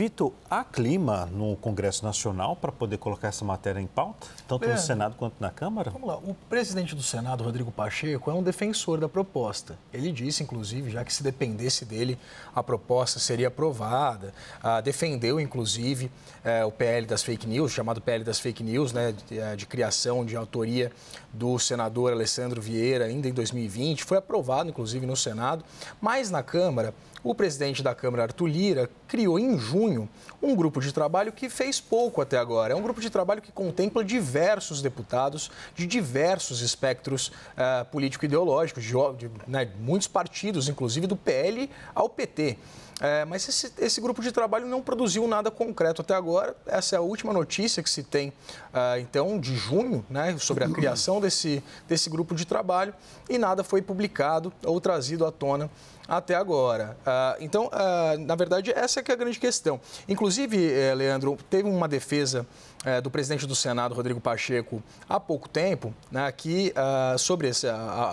Vitor, há clima no Congresso Nacional para poder colocar essa matéria em pauta, tanto no é. Senado quanto na Câmara? Vamos lá. O presidente do Senado, Rodrigo Pacheco, é um defensor da proposta. Ele disse, inclusive, já que se dependesse dele, a proposta seria aprovada. Ah, defendeu, inclusive, eh, o PL das fake news, chamado PL das fake news, né, de, é, de criação de autoria do senador Alessandro Vieira, ainda em 2020. Foi aprovado, inclusive, no Senado. Mas na Câmara, o presidente da Câmara, Arthur Lira, criou em junho junho, um grupo de trabalho que fez pouco até agora. É um grupo de trabalho que contempla diversos deputados de diversos espectros uh, político-ideológicos, de, de né, muitos partidos, inclusive do PL ao PT. É, eh, mas esse, esse, grupo de trabalho não produziu nada concreto até agora. Essa é a última notícia que se tem, uh, então, de junho, né, sobre a criação desse, desse grupo de trabalho, e nada foi publicado ou trazido à tona até agora. Uh, então, uh, na verdade, essa é, que é a grande questão. Inclusive, eh, Leandro, teve uma defesa eh, do presidente do Senado, Rodrigo Pacheco, há pouco tempo, né, aqui ah, sobre esse,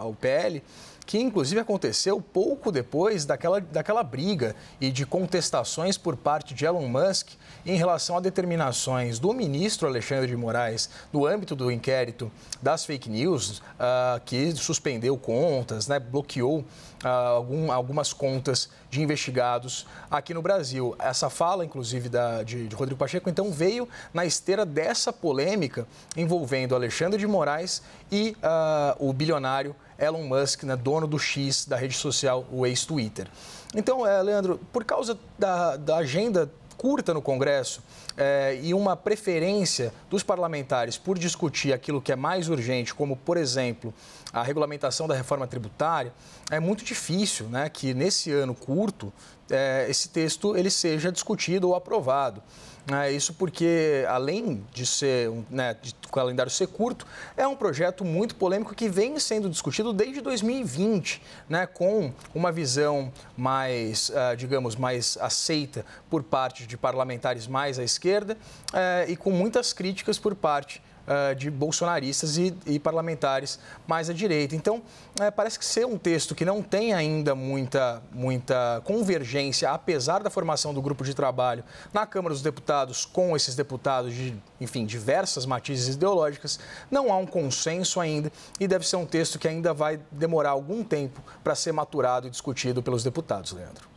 o PL, que inclusive aconteceu pouco depois daquela, daquela briga e de contestações por parte de Elon Musk em relação a determinações do ministro Alexandre de Moraes no âmbito do inquérito das fake news, uh, que suspendeu contas, né, bloqueou uh, algum, algumas contas de investigados aqui no Brasil. Essa fala, inclusive, da, de, de Rodrigo Pacheco, então veio na esteira dessa polêmica envolvendo Alexandre de Moraes e uh, o bilionário Elon Musk, né, dono do X, da rede social, o ex-Twitter. Então, é, Leandro, por causa da, da agenda curta no Congresso é, e uma preferência dos parlamentares por discutir aquilo que é mais urgente, como, por exemplo, a regulamentação da reforma tributária, é muito difícil né, que nesse ano curto é, esse texto ele seja discutido ou aprovado. É, isso porque, além de ser um, né, de o calendário ser curto, é um projeto muito polêmico que vem sendo discutido desde 2020, né, com uma visão mais, uh, digamos, mais aceita por parte de parlamentares mais à esquerda uh, e com muitas críticas por parte ah, de bolsonaristas e, e, parlamentares mais à direita. Então, é, parece que ser um texto que não tem ainda muita, muita convergência, apesar da formação do grupo de trabalho na Câmara dos Deputados com esses deputados de, enfim, diversas matizes ideológicas, não há um consenso ainda e deve ser um texto que ainda vai demorar algum tempo para ser maturado e discutido pelos deputados, Leandro.